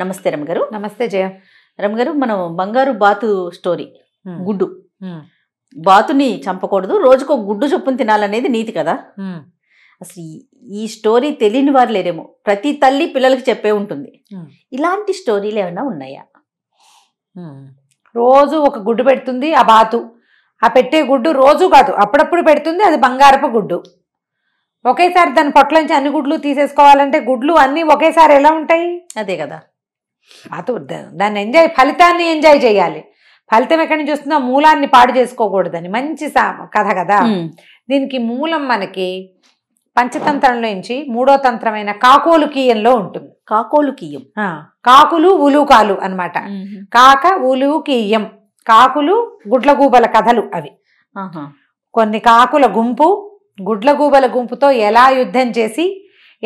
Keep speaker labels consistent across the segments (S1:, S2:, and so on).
S1: నమస్తే రమగారు నమస్తే జయ రమగారు మనం బంగారు బాతు స్టోరీ గుడ్డు బాతుని చంపకూడదు రోజుకో గుడ్డు చొప్పున తినాలనేది నీతి కదా అసలు ఈ స్టోరీ తెలియని వారు లేరేమో ప్రతి తల్లి పిల్లలకి చెప్పే ఉంటుంది ఇలాంటి స్టోరీలు ఏమైనా ఉన్నాయా రోజు ఒక గుడ్డు పెడుతుంది ఆ బాతు ఆ పెట్టే గుడ్డు రోజు కాదు అప్పుడప్పుడు పెడుతుంది అది బంగారపు గుడ్డు ఒకేసారి దాని పొట్ల నుంచి అన్ని గుడ్లు తీసేసుకోవాలంటే గుడ్లు అన్నీ ఒకేసారి ఎలా ఉంటాయి అదే కదా అతో దాన్ని ఎంజాయ్ ఫలితాన్ని ఎంజాయ్ చేయాలి ఫలితం ఎక్కడి నుంచి వస్తుందో మూలాన్ని పాడు చేసుకోకూడదని మంచి కథ కదా దీనికి మూలం మనకి నుంచి మూడో తంత్రమైన కాకోలు కీయంలో ఉంటుంది కాకోలు కీయం కాకులు ఉలుకాలు అనమాట కాక ఉలు కీయం కాకులు గుడ్లగూబల కథలు అవి కొన్ని కాకుల గుంపు గుడ్లగూబల గుంపుతో ఎలా యుద్ధం చేసి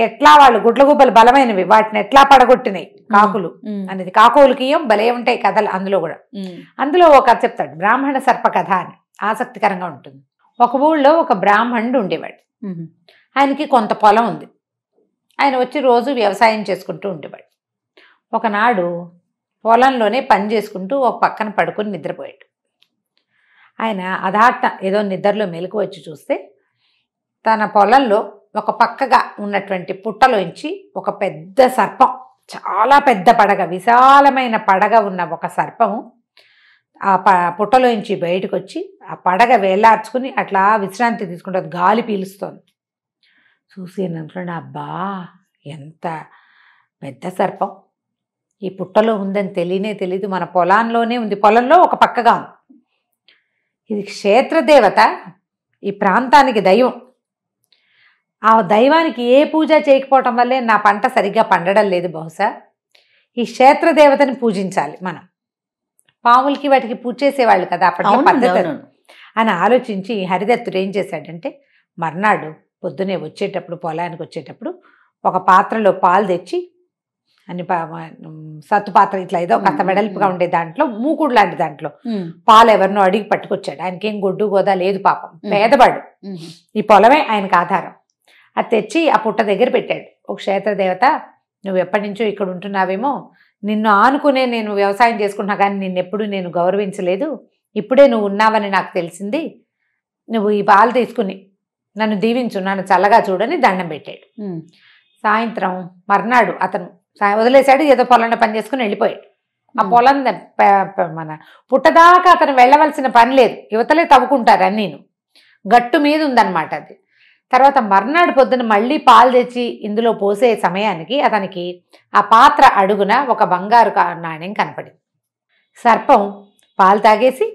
S1: ఎట్లా వాళ్ళు గుడ్లగుబ్బలు బలమైనవి వాటిని ఎట్లా పడగొట్టినాయి కాకులు అనేది కాకులకియం బలే ఉంటాయి కథలు అందులో కూడా అందులో ఒక కథ చెప్తాడు బ్రాహ్మణ సర్ప కథ అని ఆసక్తికరంగా ఉంటుంది ఒక ఊళ్ళో ఒక బ్రాహ్మణుడు ఉండేవాడు ఆయనకి కొంత పొలం ఉంది ఆయన వచ్చి రోజు వ్యవసాయం చేసుకుంటూ ఉండేవాడు ఒకనాడు పొలంలోనే పని చేసుకుంటూ ఒక పక్కన పడుకుని నిద్రపోయాడు ఆయన అధార్థ ఏదో నిద్రలో మెలకు వచ్చి చూస్తే తన పొలంలో ఒక పక్కగా ఉన్నటువంటి పుట్టలోంచి ఒక పెద్ద సర్పం చాలా పెద్ద పడగ విశాలమైన పడగ ఉన్న ఒక సర్పము ఆ ప పుట్టలోంచి బయటకు వచ్చి ఆ పడగ వేలార్చుకుని అట్లా విశ్రాంతి తీసుకుంటుంది గాలి పీలుస్తుంది చూసి అనుకున్నాడు అబ్బా ఎంత పెద్ద సర్పం ఈ పుట్టలో ఉందని తెలియనే తెలీదు మన పొలంలోనే ఉంది పొలంలో ఒక పక్కగా ఉంది ఇది క్షేత్రదేవత ఈ ప్రాంతానికి దైవం ఆ దైవానికి ఏ పూజ చేయకపోవటం వల్లే నా పంట సరిగ్గా పండడం లేదు బహుశా ఈ క్షేత్ర దేవతని పూజించాలి మనం పాములకి వాటికి పూజ చేసేవాళ్ళు కదా అప్పట్లో పద్ధతి అని ఆలోచించి హరిదత్తుడు ఏం చేశాడంటే మర్నాడు పొద్దునే వచ్చేటప్పుడు పొలానికి వచ్చేటప్పుడు ఒక పాత్రలో పాలు తెచ్చి అని సత్తు పాత్ర ఇట్లా ఏదో కథ వెడల్పుగా ఉండే దాంట్లో మూకుడు లాంటి దాంట్లో పాలు ఎవరినో అడిగి పట్టుకొచ్చాడు ఆయనకేం గొడ్డు గోదా లేదు పాపం పేదవాడు ఈ పొలమే ఆయనకు ఆధారం అది తెచ్చి ఆ పుట్ట దగ్గర పెట్టాడు ఒక క్షేత్రదేవత నువ్వు ఎప్పటి నుంచో ఇక్కడ ఉంటున్నావేమో నిన్ను ఆనుకునే నేను వ్యవసాయం చేసుకుంటున్నా కానీ నిన్నెప్పుడు నేను గౌరవించలేదు ఇప్పుడే నువ్వు ఉన్నావని నాకు తెలిసింది నువ్వు ఈ పాలు తీసుకుని నన్ను దీవించు నన్ను చల్లగా చూడని దండం పెట్టాడు సాయంత్రం మర్నాడు అతను వదిలేశాడు ఏదో పొలంలో పని చేసుకుని వెళ్ళిపోయాడు ఆ పొలం మన పుట్టదాకా అతను వెళ్ళవలసిన పని లేదు యువతలే తవ్వుకుంటారని నేను గట్టు మీద ఉందన్నమాట అది తర్వాత మర్నాడు పొద్దున మళ్ళీ పాలు తెచ్చి ఇందులో పోసే సమయానికి అతనికి ఆ పాత్ర అడుగున ఒక బంగారు నాణ్యం కనపడింది సర్పం పాలు తాగేసి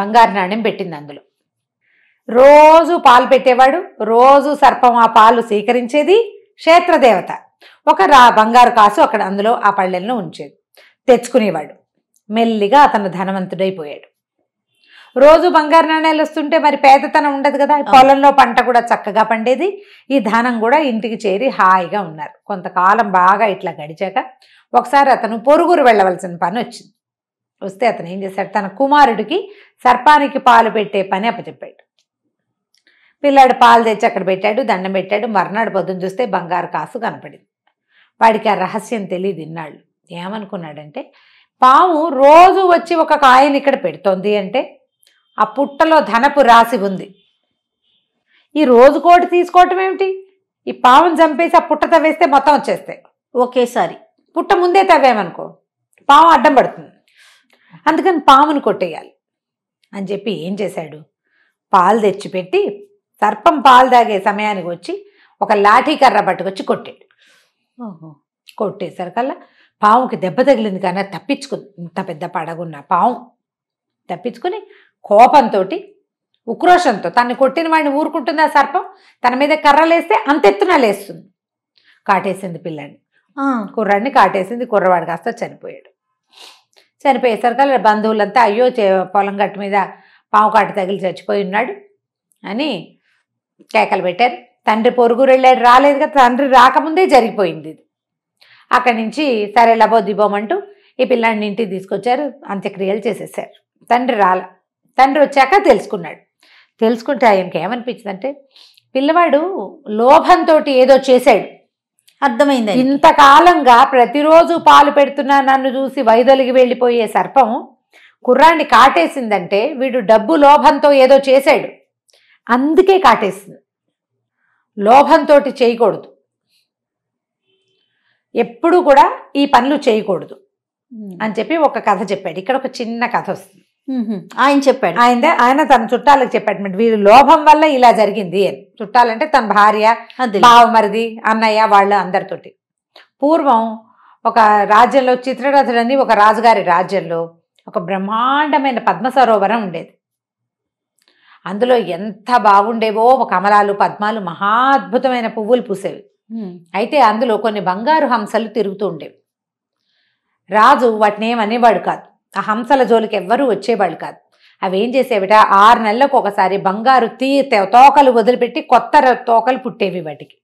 S1: బంగారు నాణ్యం పెట్టింది అందులో రోజు పాలు పెట్టేవాడు రోజు సర్పం ఆ పాలు స్వీకరించేది క్షేత్రదేవత ఒక రా బంగారు కాసు అక్కడ అందులో ఆ పళ్ళెల్లో ఉంచేది తెచ్చుకునేవాడు మెల్లిగా అతను ధనవంతుడైపోయాడు రోజు బంగారు నాణ్యాలు వస్తుంటే మరి పేదతనం ఉండదు కదా పొలంలో పంట కూడా చక్కగా పండేది ఈ ధనం కూడా ఇంటికి చేరి హాయిగా ఉన్నారు కొంతకాలం బాగా ఇట్లా గడిచాక ఒకసారి అతను పొరుగురు వెళ్ళవలసిన పని వచ్చింది వస్తే అతను ఏం చేశాడు తన కుమారుడికి సర్పానికి పాలు పెట్టే పని అప్పచెప్పాడు పిల్లాడు పాలు తెచ్చి అక్కడ పెట్టాడు దండం పెట్టాడు మర్నాడు పొద్దున చూస్తే బంగారు కాసు కనపడింది వాడికి ఆ రహస్యం తెలియదు ఇన్నాళ్ళు ఏమనుకున్నాడంటే పాము రోజు వచ్చి ఒక కాయని ఇక్కడ పెడుతోంది అంటే ఆ పుట్టలో ధనపు రాసి ఉంది ఈ రోజు కోటి తీసుకోవటం ఏమిటి ఈ పాము చంపేసి ఆ పుట్ట తవ్వేస్తే మొత్తం వచ్చేస్తాయి ఒకేసారి పుట్ట ముందే తవ్వామనుకో పాము అడ్డం పడుతుంది అందుకని పామును కొట్టేయాలి అని చెప్పి ఏం చేశాడు పాలు తెచ్చిపెట్టి సర్పం పాలు తాగే సమయానికి వచ్చి ఒక లాఠీ కర్ర పట్టుకొచ్చి కొట్టాడు కొట్టేసరికల్లా పాముకి దెబ్బ తగిలింది కానీ తప్పించుకుంది ఇంత పెద్ద పడగున్న పాము తప్పించుకుని కోపంతో ఉక్రోషంతో తను కొట్టిన వాడిని ఊరుకుంటుందా సర్పం తన మీద కర్రలేస్తే అంతెత్తున లేస్తుంది కాటేసింది పిల్లాన్ని కుర్రాడిని కాటేసింది కుర్రవాడు కాస్త చనిపోయాడు చనిపోయేసరికి బంధువులంతా అయ్యో పొలం గట్టు మీద పాము కాటు తగిలి చచ్చిపోయి ఉన్నాడు అని కేకలు పెట్టారు తండ్రి పొరుగురు వెళ్ళాడు రాలేదు కదా తండ్రి రాకముందే జరిగిపోయింది ఇది అక్కడి నుంచి సరే లబో దిబోమంటూ ఈ పిల్లాడిని ఇంటికి తీసుకొచ్చారు అంత్యక్రియలు చేసేసారు తండ్రి రాలే తండ్రి వచ్చాక తెలుసుకున్నాడు తెలుసుకుంటే ఆయనకి ఏమనిపించింది అంటే పిల్లవాడు లోభంతో ఏదో చేశాడు అర్థమైంది ఇంతకాలంగా ప్రతిరోజు పాలు పెడుతున్నా నన్ను చూసి వైదొలిగి వెళ్ళిపోయే సర్పం కుర్రాన్ని కాటేసిందంటే వీడు డబ్బు లోభంతో ఏదో చేశాడు అందుకే కాటేసింది లోభంతో చేయకూడదు ఎప్పుడూ కూడా ఈ పనులు చేయకూడదు అని చెప్పి ఒక కథ చెప్పాడు ఇక్కడ ఒక చిన్న కథ వస్తుంది ఆయన చెప్పాడు ఆయన ఆయన తన చుట్టాలకు చెప్పాడు అనమాట వీరి లోభం వల్ల ఇలా జరిగింది అని చుట్టాలంటే తన భార్య బావమరిది అన్నయ్య వాళ్ళ అందరితోటి పూర్వం ఒక రాజ్యంలో చిత్రరథుడని ఒక రాజుగారి రాజ్యంలో ఒక బ్రహ్మాండమైన పద్మ సరోవరం ఉండేది అందులో ఎంత బాగుండేవో కమలాలు పద్మాలు మహా అద్భుతమైన పువ్వులు పూసేవి అయితే అందులో కొన్ని బంగారు హంసలు తిరుగుతూ ఉండేవి రాజు వాటిని ఏమనేవాడు కాదు ఆ హంసల జోలికి ఎవ్వరూ వచ్చేవాళ్ళు కాదు అవేం చేసేవిట ఆరు నెలలకు ఒకసారి బంగారు తీ తోకలు వదిలిపెట్టి కొత్త తోకలు పుట్టేవి వాటికి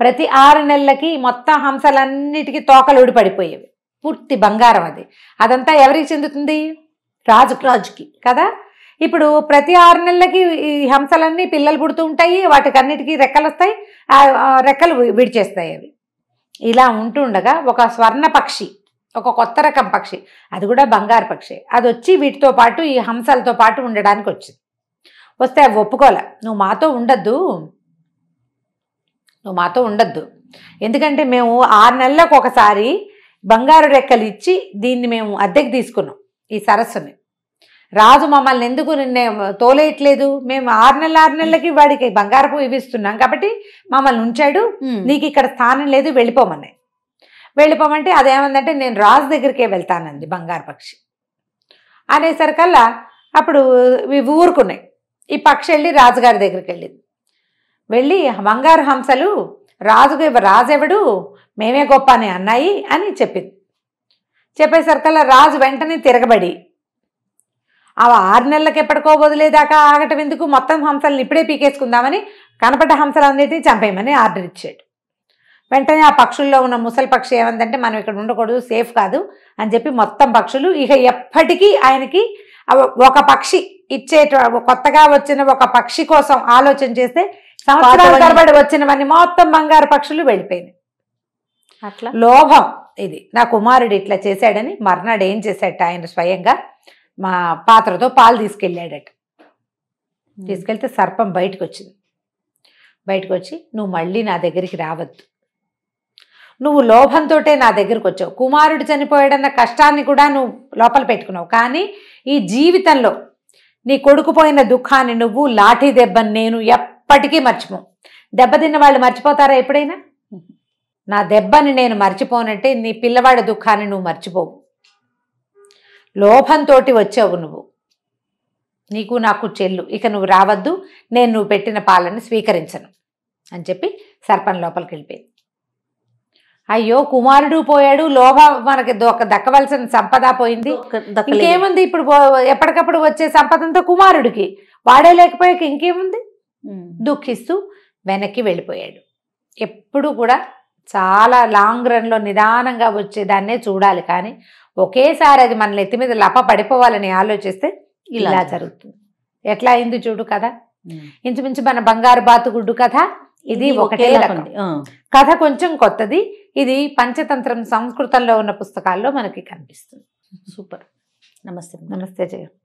S1: ప్రతి ఆరు నెలలకి మొత్తం హంసలన్నిటికీ తోకలు ఊడిపడిపోయేవి పూర్తి బంగారం అది అదంతా ఎవరికి చెందుతుంది రాజు రాజుకి కదా ఇప్పుడు ప్రతి ఆరు నెలలకి ఈ హంసలన్నీ పిల్లలు పుడుతూ ఉంటాయి అన్నిటికీ రెక్కలు వస్తాయి రెక్కలు విడిచేస్తాయి అవి ఇలా ఉంటుండగా ఒక స్వర్ణ పక్షి ఒక కొత్త రకం పక్షి అది కూడా బంగారు పక్షి అది వచ్చి వీటితో పాటు ఈ హంసలతో పాటు ఉండడానికి వచ్చింది వస్తే అవి ఒప్పుకోలే నువ్వు మాతో ఉండద్దు నువ్వు మాతో ఉండద్దు ఎందుకంటే మేము ఆరు నెలలకు ఒకసారి బంగారు రెక్కలు ఇచ్చి దీన్ని మేము అద్దెకి తీసుకున్నాం ఈ సరస్సుని రాజు మమ్మల్ని ఎందుకు నిన్నే తోలేయట్లేదు మేము ఆరు నెలల ఆరు నెలలకి వాడికి బంగారపు ఇవిస్తున్నాం కాబట్టి మమ్మల్ని ఉంచాడు నీకు ఇక్కడ స్థానం లేదు వెళ్ళిపోమన్నాయి వెళ్ళిపోమంటే అదేమందంటే నేను రాజు దగ్గరికే వెళ్తానంది బంగారు పక్షి అనేసరికల్లా అప్పుడు ఇవి ఊరుకున్నాయి ఈ పక్షి వెళ్ళి రాజుగారి దగ్గరికి వెళ్ళింది వెళ్ళి బంగారు హంసలు రాజుకు రాజెవడు మేమే గొప్ప అని అన్నాయి అని చెప్పింది చెప్పేసరికల్లా రాజు వెంటనే తిరగబడి అవి ఆరు నెలలకు ఎప్పటికో వదిలేదాకా ఆగటం ఎందుకు మొత్తం హంసలను ఇప్పుడే పీకేసుకుందామని కనపడ్డ హంసలు అందరినీ చంపేయమని ఆర్డర్ ఇచ్చాడు వెంటనే ఆ పక్షుల్లో ఉన్న ముసలి పక్షి ఏమందంటే మనం ఇక్కడ ఉండకూడదు సేఫ్ కాదు అని చెప్పి మొత్తం పక్షులు ఇక ఎప్పటికీ ఆయనకి ఒక పక్షి ఇచ్చే కొత్తగా వచ్చిన ఒక పక్షి కోసం ఆలోచన చేస్తే సంవత్సరాల తరబడి వచ్చినవన్నీ మొత్తం బంగారు పక్షులు వెళ్ళిపోయినాయి అట్లా లోభం ఇది నా కుమారుడు ఇట్లా చేశాడని మర్నాడు ఏం చేశాడట ఆయన స్వయంగా మా పాత్రతో పాలు తీసుకెళ్ళాడట తీసుకెళ్తే సర్పం బయటకు వచ్చింది బయటకు వచ్చి నువ్వు మళ్ళీ నా దగ్గరికి రావద్దు నువ్వు లోభంతోటే నా దగ్గరకు వచ్చావు కుమారుడు చనిపోయాడన్న కష్టాన్ని కూడా నువ్వు లోపల పెట్టుకున్నావు కానీ ఈ జీవితంలో నీ కొడుకుపోయిన దుఃఖాన్ని నువ్వు లాఠీ దెబ్బని నేను ఎప్పటికీ మర్చిపో దెబ్బతిన్న వాళ్ళు మర్చిపోతారా ఎప్పుడైనా నా దెబ్బని నేను మర్చిపోనంటే నీ పిల్లవాడి దుఃఖాన్ని నువ్వు మర్చిపోవు లోభంతో వచ్చావు నువ్వు నీకు నాకు చెల్లు ఇక నువ్వు రావద్దు నేను నువ్వు పెట్టిన పాలని స్వీకరించను అని చెప్పి సర్పణ లోపలికి వెళ్ళిపోయింది అయ్యో కుమారుడు పోయాడు లోభ మనకి దక్కవలసిన సంపద పోయింది ఇంకేముంది ఇప్పుడు ఎప్పటికప్పుడు వచ్చే సంపదంతో కుమారుడికి వాడే లేకపోయాక ఇంకేముంది దుఃఖిస్తూ వెనక్కి వెళ్ళిపోయాడు ఎప్పుడు కూడా చాలా లాంగ్ రన్లో నిదానంగా వచ్చేదాన్నే చూడాలి కానీ ఒకేసారి అది మన ఎత్తి మీద లప పడిపోవాలని ఆలోచిస్తే ఇలా జరుగుతుంది ఎట్లా అయింది చూడు కదా ఇంచుమించు మన బంగారు బాతుగుడ్డు కథ ఇది ఒకటే రకం కథ కొంచెం కొత్తది ఇది పంచతంత్రం సంస్కృతంలో ఉన్న పుస్తకాల్లో మనకి కనిపిస్తుంది సూపర్ నమస్తే నమస్తే జగన్